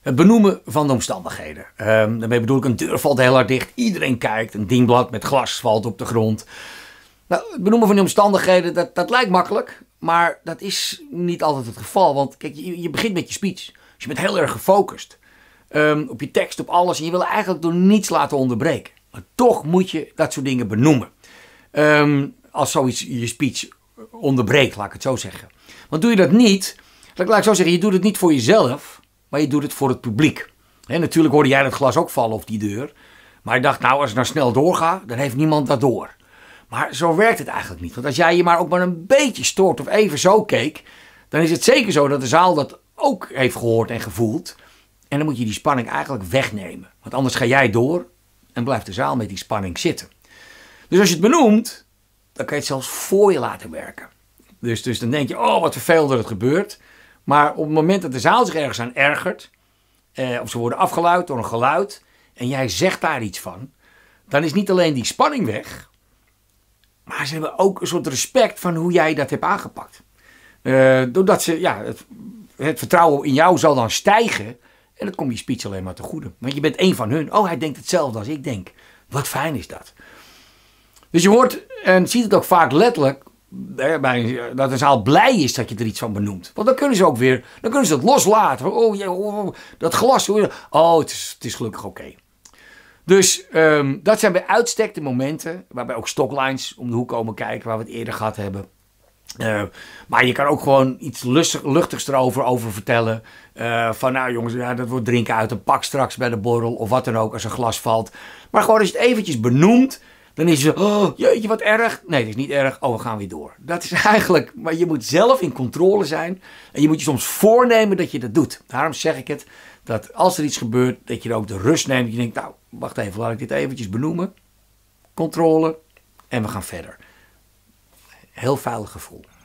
Het eh, benoemen van de omstandigheden. Um, daarmee bedoel ik, een deur valt heel hard dicht, iedereen kijkt, een dienblad met glas valt op de grond. Nou, het benoemen van die omstandigheden, dat, dat lijkt makkelijk, maar dat is niet altijd het geval. Want kijk, je, je begint met je speech. Dus je bent heel erg gefocust ehm, op je tekst, op alles. En je wil eigenlijk door niets laten onderbreken. Maar toch moet je dat soort dingen benoemen. Ehm, als zoiets je speech onderbreekt, laat ik het zo zeggen. Want doe je dat niet, laat ik zo zeggen, je doet het niet voor jezelf maar je doet het voor het publiek. En natuurlijk hoorde jij dat glas ook vallen of die deur. Maar ik dacht, nou, als ik nou snel doorga, dan heeft niemand dat door. Maar zo werkt het eigenlijk niet. Want als jij je maar ook maar een beetje stoort of even zo keek, dan is het zeker zo dat de zaal dat ook heeft gehoord en gevoeld. En dan moet je die spanning eigenlijk wegnemen. Want anders ga jij door en blijft de zaal met die spanning zitten. Dus als je het benoemt, dan kan je het zelfs voor je laten werken. Dus, dus dan denk je, oh wat vervelend dat het gebeurt. Maar op het moment dat de zaal zich ergens aan ergert, eh, of ze worden afgeluid door een geluid, en jij zegt daar iets van, dan is niet alleen die spanning weg, maar ze hebben ook een soort respect van hoe jij dat hebt aangepakt. Eh, doordat ze, ja, het, het vertrouwen in jou zal dan stijgen. En dat komt je speech alleen maar te goede. Want je bent één van hun. Oh, hij denkt hetzelfde als ik denk. Wat fijn is dat. Dus je hoort en ziet het ook vaak letterlijk eh, dat een zaal blij is dat je er iets van benoemt. Want dan kunnen ze ook weer, dan kunnen ze dat loslaten. Oh, oh, oh, oh, dat glas, oh, het is, het is gelukkig oké. Dus ehm, dat zijn bij uitstek de momenten waarbij ook stocklines om de hoek komen kijken, waar we het eerder gehad hebben. Eh, maar je kan ook gewoon iets lustig, luchtigs erover over vertellen. Eh, van nou jongens, ja, dat wordt drinken uit een pak straks bij de borrel of wat dan ook als een glas valt. Maar gewoon als je het eventjes benoemt, dan is het oh, jeetje, wat erg. Nee, dat is niet erg. Oh, we gaan weer door. Dat is eigenlijk, maar je moet zelf in controle zijn. En je moet je soms voornemen dat je dat doet. Daarom zeg ik het, dat als er iets gebeurt, dat je er ook de rust neemt. Je denkt, nou, wacht even, laat ik dit eventjes benoemen. Controle. En we gaan verder. Heel veilig gevoel.